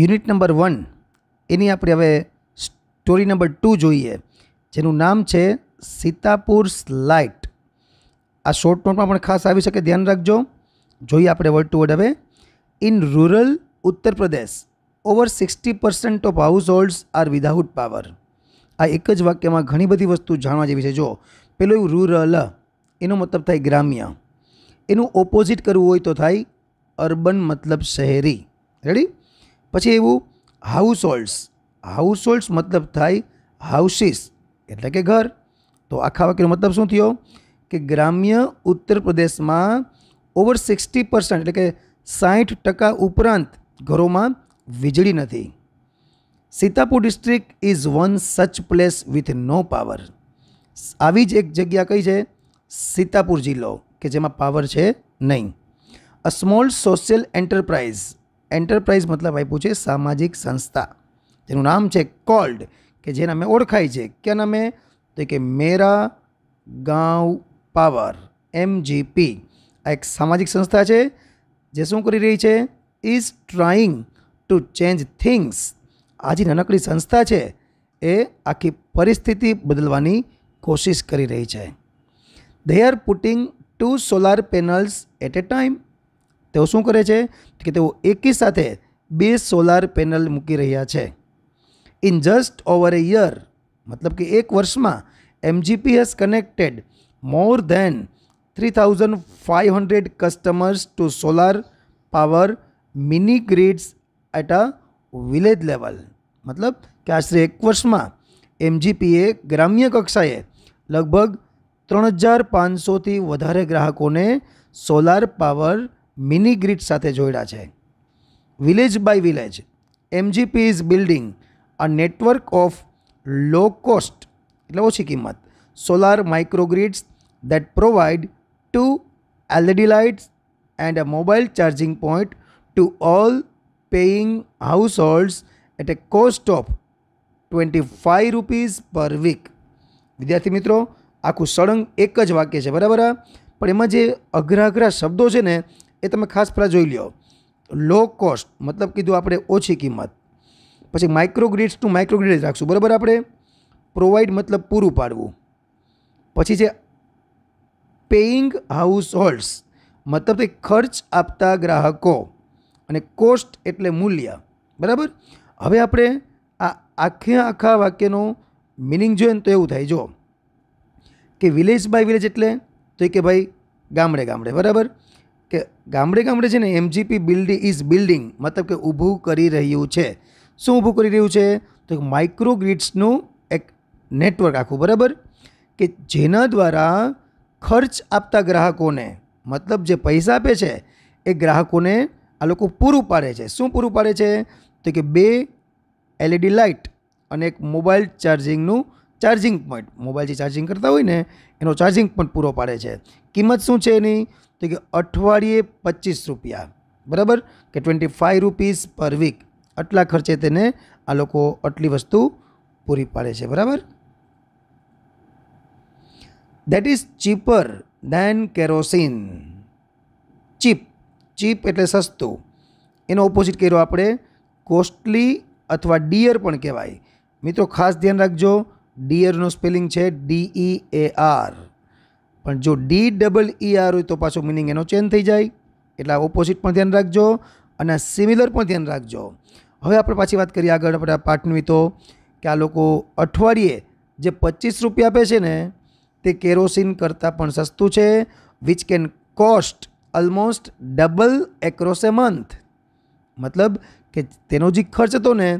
Unit number one એની આપણે હવે story number two જોઈએ જેનું નામ છે સીતાપુર સ્લાઇટ આ શોર્ટ નોટમાં પણ ખાસ આવી શકે ધ્યાન રાખજો જોઈએ આપણે વર્ડ ટુ વર્ડ હવે in rural Uttar Pradesh over sixty percent of households are without power આ એક જ વાક્યમાં ઘણી બધી વસ્તુ જાણવા જેવી છે જો પેલું એવું રૂરલ એનો મતલબ થાય ગ્રામ્ય એનું ઓપોઝિટ કરવું હોય તો થાય અર્બન મતલબ શહેરી રેડી પછી એવું હાઉસ હોલ્ડ્સ હાઉસ હોલ્ડ્સ મતલબ થાય હાઉસીસ એટલે કે ઘર તો આખા વાક્યનો મતલબ શું થયો કે ગ્રામ્ય ઉત્તર પ્રદેશમાં ઓવર સિક્સટી પર્સન્ટ એટલે કે સાઠ ટકા ઉપરાંત ઘરોમાં વીજળી નથી Sitapur district is one such place with no power આવી જ એક જગ્યા કઈ છે સીતાપુર જિલ્લો કે જેમાં પાવર છે નહીં a small social enterprise enterprise મતલબ આપ્યું છે સામાજિક સંસ્થા તેનું નામ છે કોલ્ડ કે જે નામે ઓળખાય છે ક્યાં નામે તો કે મેરા ગાંવ પાવર એમજીપી આ એક સામાજિક સંસ્થા છે જે શું કરી રહી છે is trying to change things આ જે નાનકડી સંસ્થા છે એ આખી પરિસ્થિતિ બદલવાની કોશિશ કરી રહી છે they are putting to solar panels at a time તેઓ શું કરે છે કે તેઓ એકી સાથે બે સોલાર પેનલ મૂકી રહ્યા છે in just over a year મતલબ કે એક વર્ષમાં MGPS connected more than three thousand five hundred customers to solar power mini grids at a village level મતલબ કે આશરે એક વર્ષમાં એમજીપીએ ગ્રામ્ય કક્ષાએ લગભગ ત્રણ હજાર પાંચસોથી વધારે ગ્રાહકોને સોલાર પાવર મિની ગ્રીડ સાથે જોડ્યા છે village by village MGP is building a network of low cost એટલે ઓછી કિંમત solar microgrids that provide to LED lights and a mobile charging point to all paying households at a cost of twenty five rupees per week વિદ્યાર્થી મિત્રો આખું સળંગ એક જ વાક્ય છે બરાબર પણ એમાં જે અઘરા અઘરા શબ્દો છે ને એ તમે ખાસ પહેલાં જોઈ લો લો કોસ્ટ મતલબ કીધું આપણે ઓછી કિંમત પછી માઇક્રોગ્રીડ્સ ટુ માઇક્રોગ્રીડ રાખશું બરાબર આપણે પ્રોવાઈડ મતલબ પૂરું પાડવું પછી છે પેઇંગ હાઉસ હોલ્ડ્સ મતલબ કે ખર્ચ આપતા ગ્રાહકો અને કોસ્ટ એટલે મૂલ્ય બરાબર હવે આપણે આ આખે આખા વાક્યનો મિનિંગ જોઈએ ને તો એવું થાય જો કે વિલેજ બાય વિલેજ એટલે તો એ કે ભાઈ ગામડે ગામડે બરાબર કે ગામડે ગામડે છે ને એમજીપી બિલ્ડિંગ ઇઝ બિલ્ડિંગ મતલબ કે ઊભું કરી રહ્યું છે શું ઊભું કરી રહ્યું છે તો માઇક્રો ગ્રીડ્સનું એક નેટવર્ક આખું બરાબર કે જેના દ્વારા ખર્ચ આપતા ગ્રાહકોને મતલબ જે પૈસા આપે છે એ ગ્રાહકોને આ લોકો પૂરું પાડે છે શું પૂરું પાડે છે તો કે બે એલઈડી લાઇટ e અને એક મોબાઈલ ચાર્જિંગનું ચાર્જિંગ પોઈન્ટ મોબાઈલ જે ચાર્જિંગ કરતા હોય ને એનો ચાર્જિંગ પણ પૂરો પાડે છે કિંમત શું છે એની તો કે અઠવાડિયે પચીસ રૂપિયા બરાબર કે twenty five rupees per week આટલા ખર્ચે તેને આ લોકો આટલી વસ્તુ પૂરી પાડે છે બરાબર that is cheaper than kerosene cheap cheap એટલે સસ્તું એનો ઓપોઝિટ કર્યો આપણે કોસ્ટલી અથવા ડિયર પણ કહેવાય મિત્રો ખાસ ધ્યાન રાખજો ડિયરનો સ્પેલિંગ છે ડીઈ એ આર પણ જો ડી ડબલ ઈ આર હોય તો પાછો મિનિંગ એનો ચેન્જ થઈ જાય એટલે ઓપોઝિટ પણ ધ્યાન રાખજો અને સિમિલર પણ ધ્યાન રાખજો હવે આપણે પાછી વાત કરીએ આગળ આપણે આપણા પાટણવી તો કે આ લોકો અઠવાડિયે જે પચીસ રૂપિયા આપે છે ને તે કેરોસીન કરતાં પણ સસ્તું છે which can cost almost double across a month મતલબ કે તેનો જે ખર્ચ હતો ને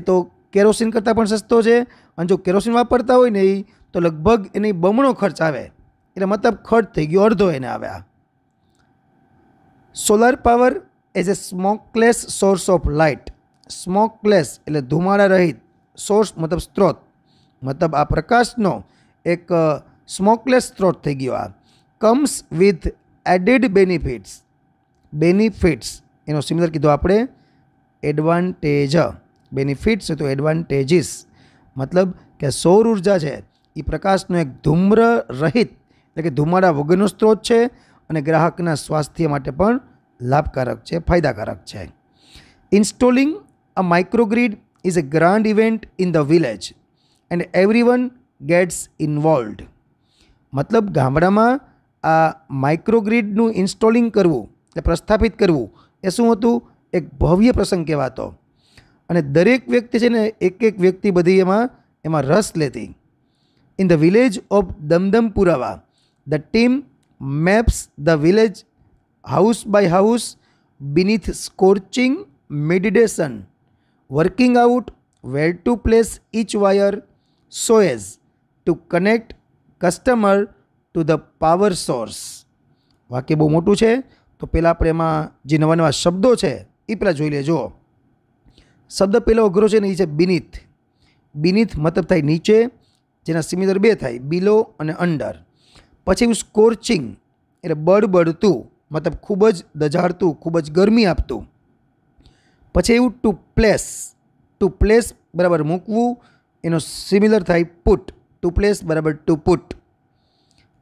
એ તો કેરોસીન કરતાં પણ સસ્તો છે અને જો કેરોસીન વાપરતા હોય ને એ તો લગભગ એની બમણો ખર્ચ આવે એટલે મતલબ ખર્ચ થઈ ગયો અડધો એને આવ્યા solar power as a smokeless source of light smokeless એટલે ધુમાડા રહિત સોર્સ મતલબ સ્ત્રોત મતલબ આ પ્રકાશનો એક સ્મોકલેસ સ્ત્રોત થઈ ગયો આ comes with added benefits benefits એનો સિમિલર કીધો આપણે એડવાન્ટેજ બેનિફિટ્સ તો એડવાન્ટેજીસ મતલબ કે સૌર ઉર્જા છે એ પ્રકાશનો એક ધૂમ્ર રહિત એટલે કે ધુમાડા વગરનો સ્ત્રોત છે અને ગ્રાહકના સ્વાસ્થ્ય માટે પણ લાભકારક છે ફાયદાકારક છે installing a microgrid is a grand event in the village and everyone gets involved મતલબ ગામડામાં આ માઇક્રોગ્રીડનું ઇન્સ્ટોલિંગ કરવું એટલે પ્રસ્થાપિત કરવું એ શું હતું એક ભવ્ય પ્રસંગ કહેવાતો અને દરેક વ્યક્તિ છે ને એક એક વ્યક્તિ બધી એમાં એમાં રસ લેતી in the village of Damdam Purwa The team maps the village house by house beneath scorching meditation, working out where to place each wire so as to connect customer to the power source. વાક્ય બહુ મોટું છે તો પહેલાં આપણે એમાં જે નવા નવા શબ્દો છે એ પહેલાં જોઈ લેજો શબ્દ પહેલો અઘરો છે ને એ છે બિનિથ બિનિથ મતલબ થાય નીચે જેના સિમિલર બે થાય બિલો અને અંડર પછી એવું સ્કોર્ચિંગ એટલે બળબડતું મતલબ ખૂબ જ દજાડતું ખૂબ જ ગરમી આપતું પછી એવું ટુ પ્લેસ ટુ પ્લેસ બરાબર મૂકવું એનો સિમિલર થાય પુટ ટુ પ્લેસ બરાબર ટુ પુટ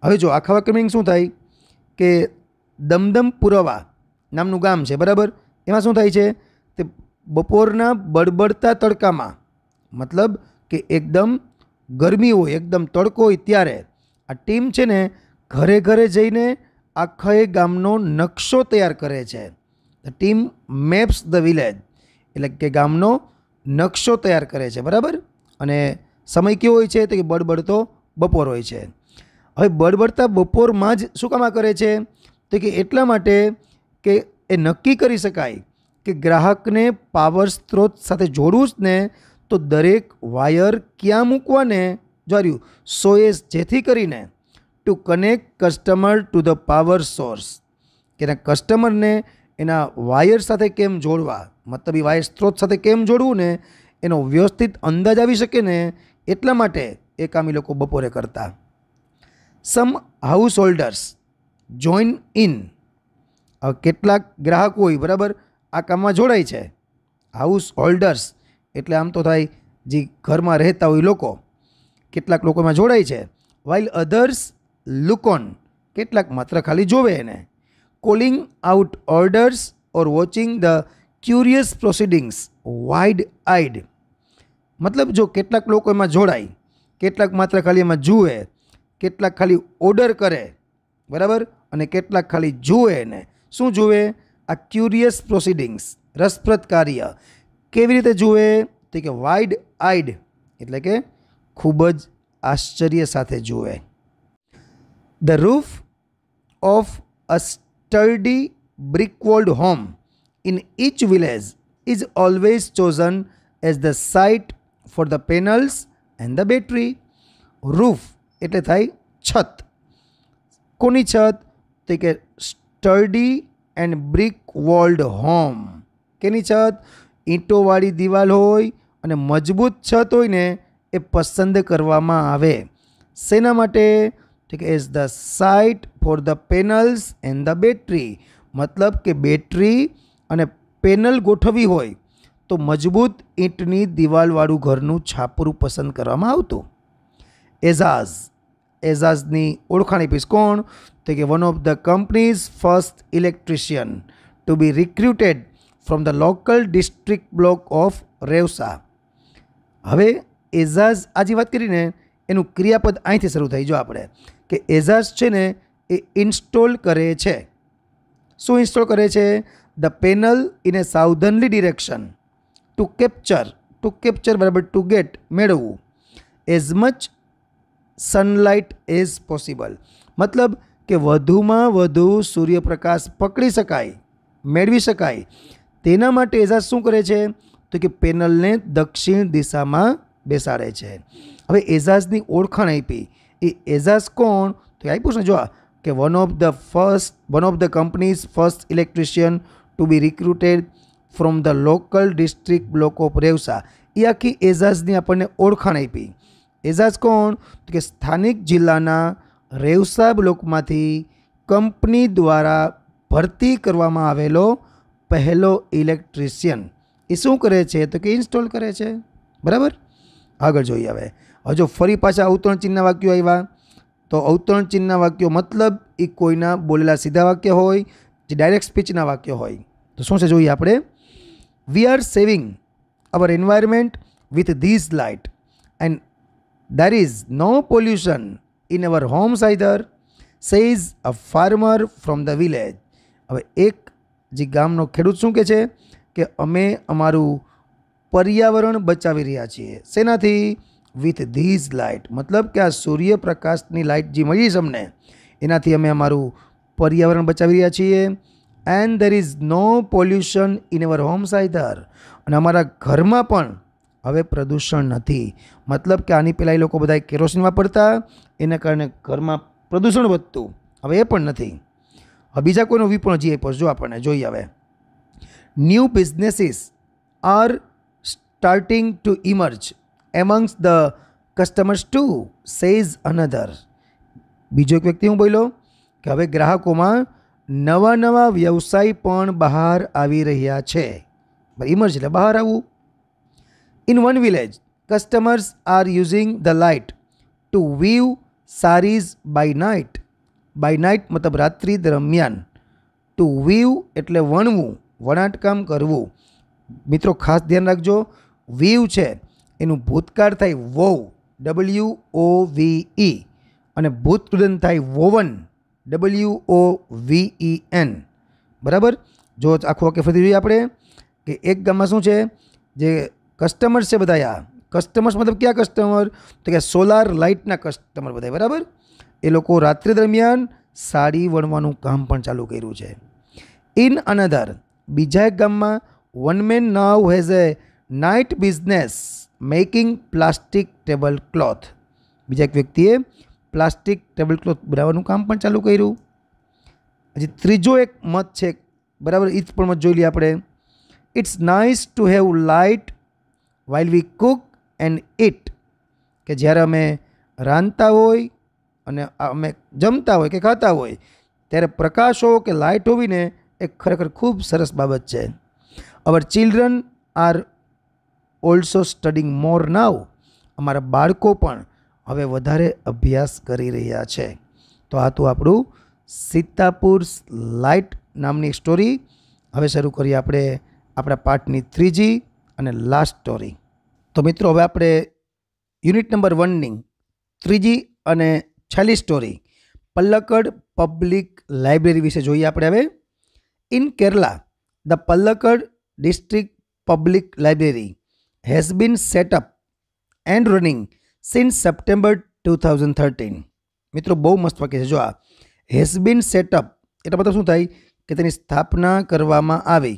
હવે જો આખા વાક્ય શું થાય કે દમદમ પુરવા નામનું ગામ છે બરાબર એમાં શું થાય છે તે બપોરના બળબડતા તડકામાં મતલબ કે એકદમ ગરમી હોય એકદમ તડકો હોય ત્યારે આ ટીમ છે ને ઘરે ઘરે જઈને આખા એ ગામનો નકશો તૈયાર કરે છે ટીમ મેપ્સ ધ વિલેજ એટલે કે ગામનો નકશો તૈયાર કરે છે બરાબર અને સમય કેવો હોય છે તો કે બળબડતો બપોર હોય છે હવે બળબડતા બપોરમાં જ શું કામ કરે છે તો કે એટલા માટે કે એ નક્કી કરી શકાય કે ગ્રાહકને પાવર સ્ત્રોત સાથે જોડવું જ ને તો દરેક વાયર ક્યાં મૂકવાને જોયું સો એઝ જેથી કરીને to connect customer to the power source કે એના કસ્ટમરને એના વાયર સાથે કેમ જોડવા મતલબ એ વાયર સ્ત્રોત સાથે કેમ જોડવું ને એનો વ્યવસ્થિત અંદાજ આવી શકે ને એટલા માટે એ કામ એ લોકો બપોરે કરતા some house holders join in હવે કેટલાક ગ્રાહકો હોય બરાબર આ કામમાં જોડાય છે હાઉસ હોલ્ડર્સ એટલે આમ તો થાય જે ઘરમાં રહેતા હોય લોકો કેટલાક લોકો એમાં જોડાય છે વાઇલ અધર્સ લુક ઓન કેટલાક માત્ર ખાલી જોવે એને calling out orders or watching the curious proceedings wide eyed મતલબ જો કેટલાક લોકો એમાં જોડાય કેટલાક માત્ર ખાલી એમાં જુએ કેટલાક ખાલી ઓર્ડર કરે બરાબર અને કેટલાક ખાલી જુએ એને શું જુએ આ ક્યુરિયસ પ્રોસિડિંગ્સ રસપ્રદ કાર્ય કેવી રીતે જુએ તો કે વાઇડ આઈડ એટલે કે ખૂબ જ આશ્ચર્ય સાથે જુએ the roof of a sturdy brick walled home in each village is always chosen as the site for the panels and the battery. Roof એટલે થાય છત કોની છત તો કે sturdy and brick walled home કેની છત ઈંટોવાળી દિવાલ હોય અને મજબૂત છત હોય ને એ પસંદ કરવામાં આવે શેના માટે ઠીક as the site for the panels and the battery મતલબ કે બેટરી અને પેનલ ગોઠવી હોય તો મજબૂત ઈંટની દિવાલવાળું ઘરનું છાપરું પસંદ કરવામાં આવતું એઝાઝ એઝાઝની ઓળખાણી પીસ કોણ તો કે one of the company's first electrician to be recruited from the local district block of Reusa હવે એઝાઝ આજે વાત કરીને એનું ક્રિયાપદ અહીંથી શરૂ થઈ જો આપણે કે એઝાઝ છે ને એ ઇન્સ્ટોલ કરે છે શું ઇન્સ્ટોલ કરે છે the panel in a southerly direction to capture to capture બરાબર ટુ ગેટ મેળવવું as much sunlight as possible મતલબ કે વધુમાં વધુ સૂર્યપ્રકાશ પકડી શકાય મેળવી શકાય તેના માટે એઝાઝ શું કરે છે તો કે પેનલને દક્ષિણ દિશામાં બેસાડે છે હવે એઝાઝની ઓળખાણ આપી એ એઝાઝ કોણ તો એ આપ્યું છે જો કે one of the first one of the company's first electrician to be recruited from the local district block of Reusa એ આખી એઝાઝની આપણને ઓળખાણ આપી એઝાઝ કોણ તો કે સ્થાનિક જિલ્લાના રેવસા બ્લોકમાંથી કંપની દ્વારા ભરતી કરવામાં આવેલો પહેલો ઇલેક્ટ્રિશિયન એ શું કરે છે તો કે ઇન્સ્ટોલ કરે છે બરાબર આગળ જોઈએ હવે હજુ ફરી પાછા અવતરણ ચિહ્નના વાક્યો આવ્યા તો અવતરણ ચિહ્નના વાક્યો મતલબ એ કોઈના બોલેલા સીધા વાક્ય હોય જે ડાયરેક્ટ સ્પીચના વાક્ય હોય તો શું છે જોઈએ આપણે we are saving our environment with these light and there is no pollution in our homes either says a farmer from the village હવે એક જે ગામનો ખેડૂત શું કહે છે કે અમે અમારું પર્યાવરણ બચાવી રહ્યા છીએ શેનાથી વિથ ધીઝ લાઇટ મતલબ કે આ સૂર્યપ્રકાશની લાઇટ જે મળી છે અમને એનાથી અમે અમારું પર્યાવરણ બચાવી રહ્યા છીએ and there is no pollution in our home either અને અમારા ઘરમાં પણ હવે પ્રદૂષણ નથી મતલબ કે આની પહેલાં એ લોકો બધા કેરોસીન વાપરતા એના કારણે ઘરમાં પ્રદૂષણ વધતું હવે એ પણ નથી હવે બીજા કોઈનો વી પણ હજી પર જો આપણને જોઈએ હવે new businesses are starting to emerge amongst the customers to says another બીજો એક વ્યક્તિ હું બોલો કે હવે ગ્રાહકોમાં નવા નવા વ્યવસાય પણ બહાર આવી રહ્યા છે ઇમર્જ એટલે બહાર આવવું in one village customers are using the light to weave saris by night by night મતલબ રાત્રિ દરમિયાન ટુ વીવ એટલે વણવું વણાટકામ કરવું મિત્રો ખાસ ધ્યાન રાખજો વીવ છે એનું ભૂતકાળ થાય વો ડબલ્યુ ઓ વી ઈ અને ભૂતકૃદન થાય વોવન ડબલ્યુ ઓ વી ઈ એન બરાબર જો આખું વાક્ય ફરી જોઈએ આપણે કે એક ગામમાં શું છે જે કસ્ટમર્સ છે બધા આ કસ્ટમર્સ મતલબ કયા કસ્ટમર તો કે સોલાર લાઇટના કસ્ટમર બધા બરાબર એ લોકો રાત્રિ દરમિયાન સાડી વણવાનું કામ પણ ચાલુ કર્યું છે ઇન અનધર બીજા એક ગામમાં one man now has a night business making plastic tablecloth બીજા એક વ્યક્તિએ પ્લાસ્ટિક ટેબલ ક્લોથ બનાવવાનું કામ પણ ચાલુ કર્યું હજી ત્રીજો એક મત છે બરાબર એ પણ મત જોઈ લઈએ આપણે it's nice to have light while we cook and eat કે જ્યારે અમે રાંધતા હોય અને અમે જમતા હોય કે ખાતા હોય ત્યારે પ્રકાશો કે લાઇટ હોવીને એ ખરેખર ખૂબ સરસ બાબત છે our children are also studying more now અમારા બાળકો પણ હવે વધારે અભ્યાસ કરી રહ્યા છે તો આ હતું આપણું સીતાપુર લાઇટ નામની સ્ટોરી હવે શરૂ કરીએ આપણે આપણા પાઠની ત્રીજી અને લાસ્ટ સ્ટોરી તો મિત્રો હવે આપણે યુનિટ નંબર વનની ત્રીજી અને છેલ્લી સ્ટોરી પલ્લકડ પબ્લિક લાઇબ્રેરી વિશે જોઈએ આપણે હવે in Kerala the Palakkad district public library has set up and running since September two thousand thirteen મિત્રો બહુ મસ્ત વાક્ય છે જો આ હેઝ બીન સેટઅપ એટલે મતલબ શું થાય કે તેની સ્થાપના કરવામાં આવી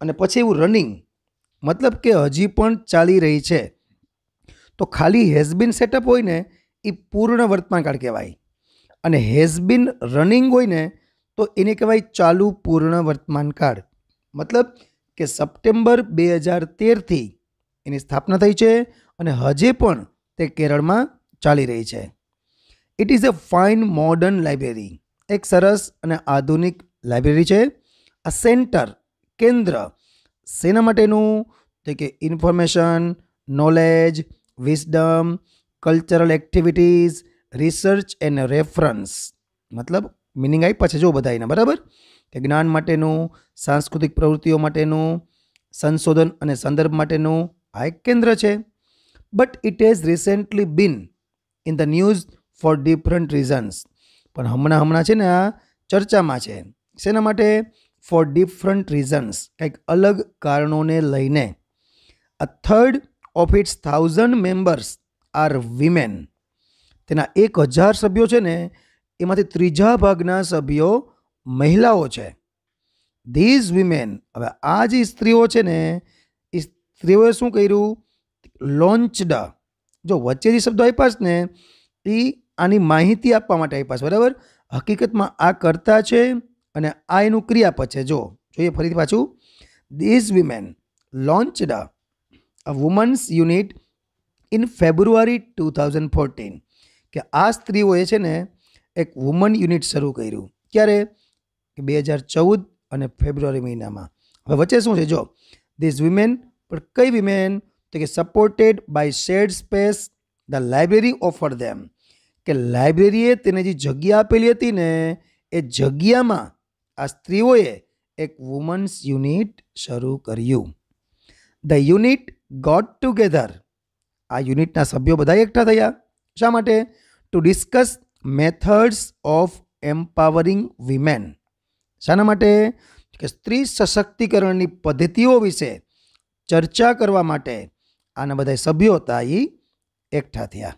અને પછી એવું રનિંગ મતલબ કે હજી પણ ચાલી રહી છે તો ખાલી હેઝ બીન સેટઅપ હોય ને એ પૂર્ણ વર્તમાનકાળ કહેવાય અને હેઝ બીન રનિંગ હોય ને તો એને કહેવાય ચાલુ પૂર્ણ વર્તમાનકાળ મતલબ કે સપ્ટેમ્બર બે હજાર તેરથી એની સ્થાપના થઈ છે અને હજી પણ તે કેરળમાં ચાલી રહી છે it is a fine modern library એક સરસ અને આધુનિક લાઇબ્રેરી છે આ સેન્ટર કેન્દ્ર શેના માટેનું તો કે information knowledge wisdom cultural activities research and reference મતલબ મિનિંગ આપ્યા છે જો બધા એના બરાબર કે જ્ઞાન માટેનું સાંસ્કૃતિક પ્રવૃત્તિઓ માટેનું સંશોધન અને સંદર્ભ માટેનું આ એક કેન્દ્ર છે but it has recently been in the news for different reasons પણ હમણાં હમણાં છે ને આ ચર્ચામાં છે શેના માટે ફોર ડિફરન્ટ રીઝન્સ કંઈક અલગ કારણોને લઈને a third of its thousand members are women તેના એક હજાર સભ્યો છે ને એમાંથી ત્રીજા ભાગના સભ્યો મહિલાઓ છે ધીઝ વિમેન હવે આ જે સ્ત્રીઓ છે ને એ સ્ત્રીઓએ શું કર્યું લોન્ચડ જો વચ્ચે જે શબ્દો આપ્યા છે ને એ આની માહિતી આપવા માટે આપ્યા છે બરાબર હકીકતમાં આ કરતા છે અને આ એનું ક્રિયાપદ છે જો જોઈએ ફરીથી પાછું these women launched a women's unit in February two thousand fourteen કે આ સ્ત્રીઓએ છે ને એક વુમન યુનિટ શરૂ કર્યું ક્યારે કે બે હજાર ચૌદ અને ફેબ્રુઆરી મહિનામાં હવે વચ્ચે શું છે જો ધીસ વિમેન પણ કઈ વિમેન તો કે supported by shed space the library offer them કે લાઇબ્રેરીએ તેને જે જગ્યા આપેલી હતી ને એ જગ્યામાં આ સ્ત્રીઓએ એક વુમન્સ યુનિટ શરૂ કર્યું ધ યુનિટ ગોટ ટુગેધર આ યુનિટના સભ્યો બધા એકઠા થયા શા માટે to discuss methods of empowering women શાના માટે કે સ્ત્રી સશક્તિકરણની પદ્ધતિઓ વિશે ચર્ચા કરવા માટે આના બધા સભ્યો હતા એ એકઠા થયા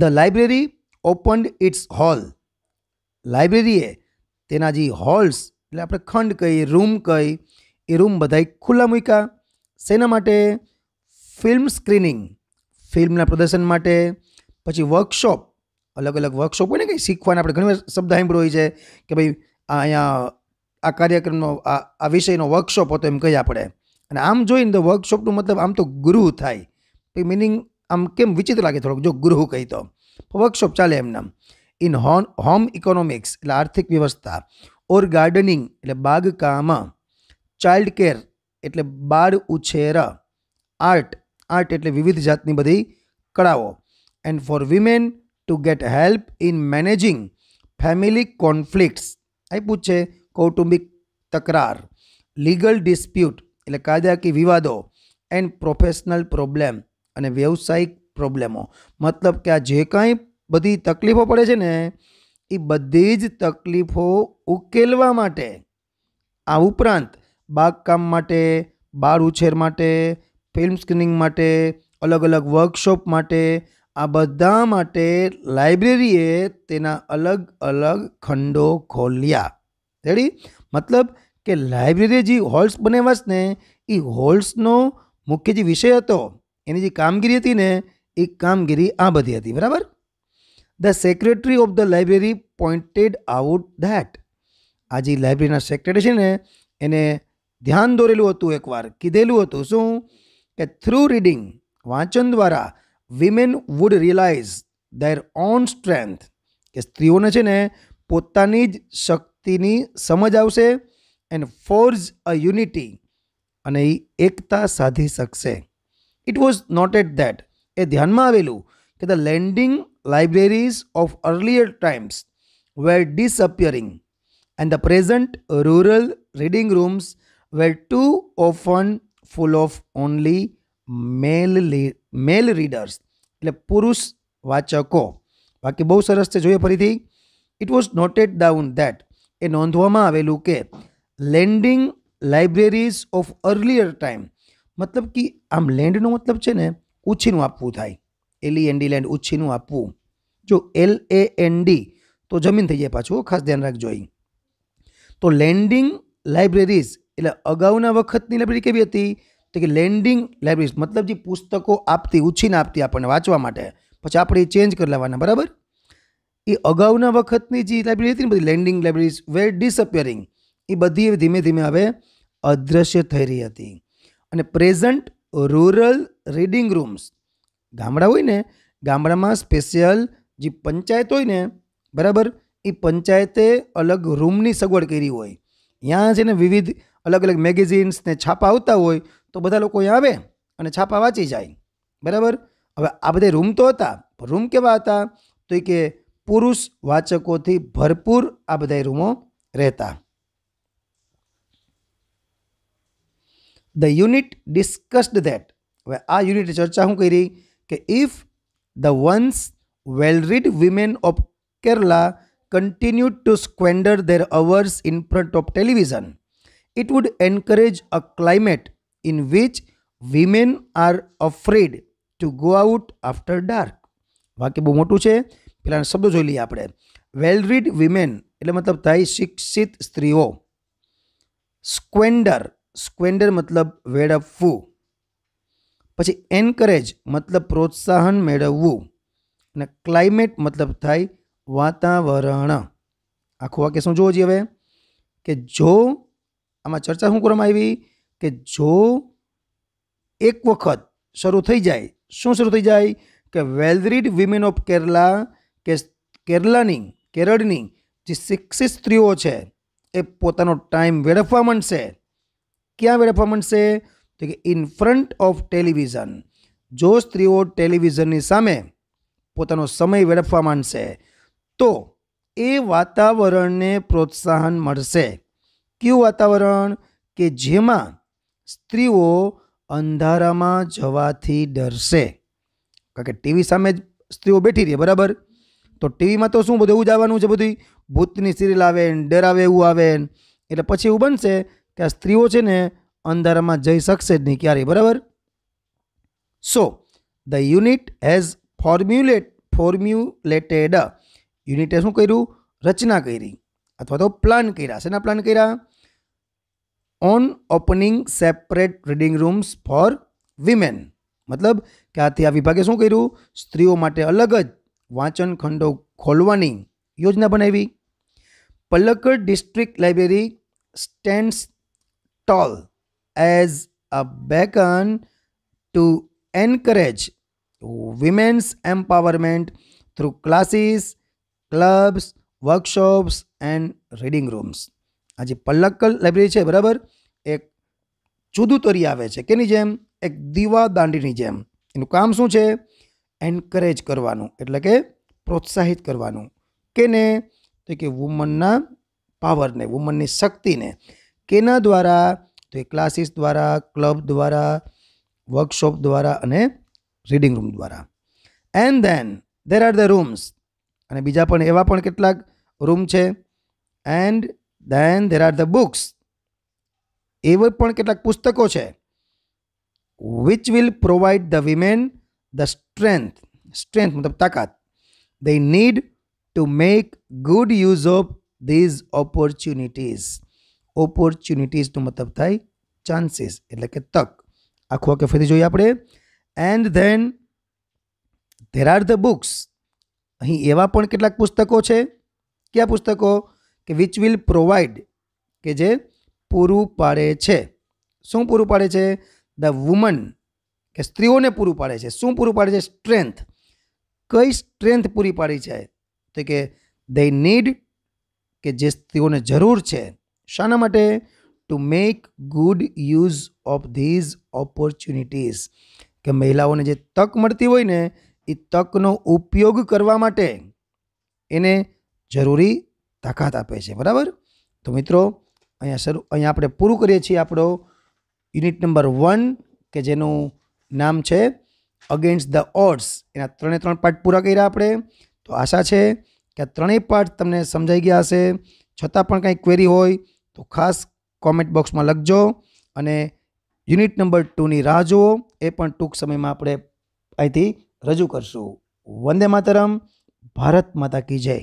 the library opened its hall લાઇબ્રેરીએ તેના જે હોલ્સ એટલે આપણે ખંડ કહીએ રૂમ કહી એ રૂમ બધાય ખુલ્લા મૂક્યા શેના માટે ફિલ્મ સ્ક્રીનિંગ ફિલ્મના પ્રદર્શન માટે પછી વર્કશોપ અલગ અલગ વર્કશોપ હોય ને કંઈ શીખવાના આપણે ઘણી શબ્દ સાંભળ્યો હોય છે કે ભાઈ અહીંયા આ કાર્યક્રમનો આ વિષયનો વર્કશોપ હતો એમ કહીએ આપણે અને આમ જોઈને તો વર્કશોપનું મતલબ આમ તો ગૃહ થાય મિનિંગ આમ કેમ વિચિત્ર લાગે થોડોક જો ગૃહ કહી તો વર્કશોપ ચાલે એમને ઇન હોન હોમ ઇકોનોમિક્સ એટલે આર્થિક વ્યવસ્થા ઓર ગાર્ડનિંગ એટલે બાગકામ ચાઇલ્ડ કેર એટલે બાળ ઉછેર આર્ટ આર્ટ એટલે વિવિધ જાતની બધી કળાઓ and for women to get help in managing family conflicts અહીં પૂછે કૌટુંબિક તકરાર લીગલ ડિસ્પ્યુટ એટલે કાયદાકીય વિવાદો એન્ડ પ્રોફેશનલ પ્રોબ્લેમ અને વ્યવસાયિક પ્રોબ્લેમો મતલબ કે આ જે કાંઈ બધી તકલીફો પડે છે ને એ બધી જ તકલીફો ઉકેલવા માટે આ ઉપરાંત બાગકામ માટે બાળ ઉછેર માટે ફિલ્મ સ્ક્રીનિંગ માટે અલગ અલગ વર્કશોપ માટે આ બધા માટે લાઇબ્રેરીએ તેના અલગ અલગ ખંડો ખોલ્યા રેડી મતલબ કે લાઇબ્રેરી જે હોલ્સ બનાવ્યાસ ને એ હોલ્સનો મુખ્ય જે વિષય હતો એની જે કામગીરી હતી ને એ કામગીરી આ બધી હતી બરાબર the secretary of the library pointed out that આ જે લાઇબ્રેરીના સેક્રેટરી છે ને એને ધ્યાન દોરેલું હતું એકવાર કીધેલું હતું શું કે થ્રુ રીડિંગ વાંચન દ્વારા women would realise their own strength કે સ્ત્રીઓને છે ને પોતાની જ શક્તિની સમજ આવશે એન્ડ ફોર્ઝ અ યુનિટી અને એ એકતા સાધી શકશે ઇટ વોઝ નોટેડ દેટ એ ધ્યાનમાં આવેલું કે the lending libraries of earlier times were disappearing and the present rural reading rooms were too often full of only male male readers એટલે પુરુષ વાચકો બાકી બહુ સરસ છે જોઈએ ફરીથી it was noted down that એ નોંધવામાં આવેલું કે lending libraries of earlier time મતલબ કે આમ લેન્ડનો મતલબ છે ને ઉછીનું આપવું થાય એલી એન્ડી લેન્ડ ઉછીનું આપવું જો એલ એ એન ડી તો જમીન થઈ જાય પાછું ખાસ ધ્યાન રાખજો અહીં તો લેન્ડિંગ લાઇબ્રેરીઝ એટલે અગાઉના વખતની લાઇબ્રેરી કેવી હતી તો કે લેન્ડિંગ લાઇબ્રેરી મતલબ જે પુસ્તકો આપતી ઉછીને આપતી આપણને વાંચવા માટે પછી આપણે એ ચેન્જ કરી લેવાના બરાબર એ અગાઉના વખતની જે લાઇબ્રેરી હતી ને બધી લેન્ડિંગ લાઇબ્રેરીઝ વેર ડિસઅપિયરિંગ એ બધી ધીમે ધીમે હવે અદૃશ્ય થઈ રહી હતી અને પ્રેઝન્ટ રૂરલ રીડિંગ રૂમ્સ ગામડા હોય ને ગામડામાં સ્પેશિયલ જે પંચાયત હોય ને બરાબર એ પંચાયતે અલગ રૂમની સગવડ કરી હોય ત્યાં છે ને વિવિધ અલગ અલગ મેગેઝિન્સ છાપા આવતા હોય તો બધા લોકો અહીંયા આવે અને છાપા વાંચી જાય બરાબર હવે આ બધા રૂમ તો હતા રૂમ કેવા હતા તો કે પુરુષ વાચકોથી ભરપૂર આ બધા રૂમો રહેતા ધ યુનિટ ડિસ્કસ્ડ ધેટ હવે આ યુનિટ ચર્ચા હું કરી કે if the ones well read women of Kerala continue to squander their hours in front of television it would encourage a climate in which women are afraid to go out after dark વાક્ય બહુ મોટું છે પેલા શબ્દો જોઈ લઈએ આપણે વેલ read women એટલે મતલબ થાય શિક્ષિત સ્ત્રીઓ સ્કવેન્ડર સ્કવેન્ડર મતલબ વેડફવું પછી એન્કરેજ મતલબ પ્રોત્સાહન મેળવવું અને ક્લાઇમેટ મતલબ થાય વાતાવરણ આખું વાક્ય શું જોવો જોઈએ હવે કે જો આમાં ચર્ચા શું કરવામાં આવી કે જો એક વખત શરૂ થઈ જાય શું શરૂ થઈ જાય કે વેલરીડ વિમેન ઓફ કેરલા કે કેરલાની કેરળની જે શિક્ષિત સ્ત્રીઓ છે એ પોતાનો ટાઈમ વેડફવા માંડશે ક્યાં વેડફવા માંડશે તો કે ઇન ફ્રન્ટ ઓફ ટેલિવિઝન જો સ્ત્રીઓ ટેલિવિઝનની સામે પોતાનો સમય વેડફવા માંડશે તો એ વાતાવરણને પ્રોત્સાહન મળશે કેવું વાતાવરણ કે જેમાં સ્ત્રીઓ અંધારામાં જવાથી ડરશે કારણ કે ટીવી સામે જ સ્ત્રીઓ બેઠી રહે બરાબર તો ટીવીમાં તો શું બધું એવું જ આવવાનું છે બધી ભૂતની સિરિયલ આવે ને ડરાવે એવું આવે ને એટલે પછી એવું બનશે કે આ સ્ત્રીઓ છે ને અંધારામાં જઈ શકશે જ નહીં ક્યારેય બરાબર so the unit has formulate formulated યુનિટે શું કર્યું રચના કરી અથવા તો પ્લાન કર્યા શેના પ્લાન કર્યા on opening separate reading rooms for women મતલબ કે આથી આ વિભાગે શું કર્યું સ્ત્રીઓ માટે અલગ જ વાંચન ખંડો ખોલવાની યોજના બનાવી Palakkad district library stands tall as a beacon to encourage women's empowerment through classes clubs workshops and reading rooms આ જે પલ્લક્કલ લાઇબ્રેરી છે બરાબર એક જુદું તરી આવે છે કેની જેમ એક દીવા દાંડીની જેમ એનું કામ શું છે એન્કરેજ કરવાનું એટલે કે પ્રોત્સાહિત કરવાનું કેને તો કે વુમનના પાવરને વુમનની શક્તિને કેના દ્વારા તો એ ક્લાસીસ દ્વારા ક્લબ દ્વારા વર્કશોપ દ્વારા અને રીડિંગ રૂમ દ્વારા and then there are the rooms અને બીજા પણ એવા પણ કેટલાક રૂમ છે and then there are the books એવા પણ કેટલાક પુસ્તકો છે which will provide the women the strength strength મતલબ તાકાત they need to make good use of these opportunities ઓપોર્ચ્યુનિટીઝનું મતલબ થાય ચાન્સીસ એટલે કે તક આખું વાક્ય ફરી જોઈએ આપણે and then there are the books અહીં એવા પણ કેટલાક પુસ્તકો છે કયા પુસ્તકો કે વિચ વિલ પ્રોવાઈડ કે જે પૂરું પાડે છે શું પૂરું પાડે છે ધ વુમન કે સ્ત્રીઓને પૂરું પાડે છે શું પૂરું પાડે છે સ્ટ્રેન્થ કઈ સ્ટ્રેન્થ પૂરી પાડી છે તો કે દે નીડ કે જે સ્ત્રીઓને જરૂર છે શાના માટે to make good use of these opportunities કે મહિલાઓને જે તક મળતી હોય ને એ તકનો ઉપયોગ કરવા માટે એને જરૂરી તાકાત આપે છે બરાબર તો મિત્રો અહીંયા શરૂ અહીંયા આપણે પૂરું કરીએ છીએ આપણો યુનિટ નંબર વન કે જેનું નામ છે અગેન્સ્ટ ધ ઓડ્સ એના ત્રણે ત્રણ પાર્ટ પૂરા કર્યા આપણે તો આશા છે કે આ ત્રણેય પાર્ટ તમને સમજાઈ ગયા હશે છતાં પણ કંઈ ક્વેરી હોય તો ખાસ કોમેન્ટ બોક્સમાં લખજો અને યુનિટ નંબર ટુની રાહ જુઓ એ પણ ટૂંક સમયમાં આપણે અહીંથી રજૂ કરશું વંદે માતરમ ભારત માતા કી જય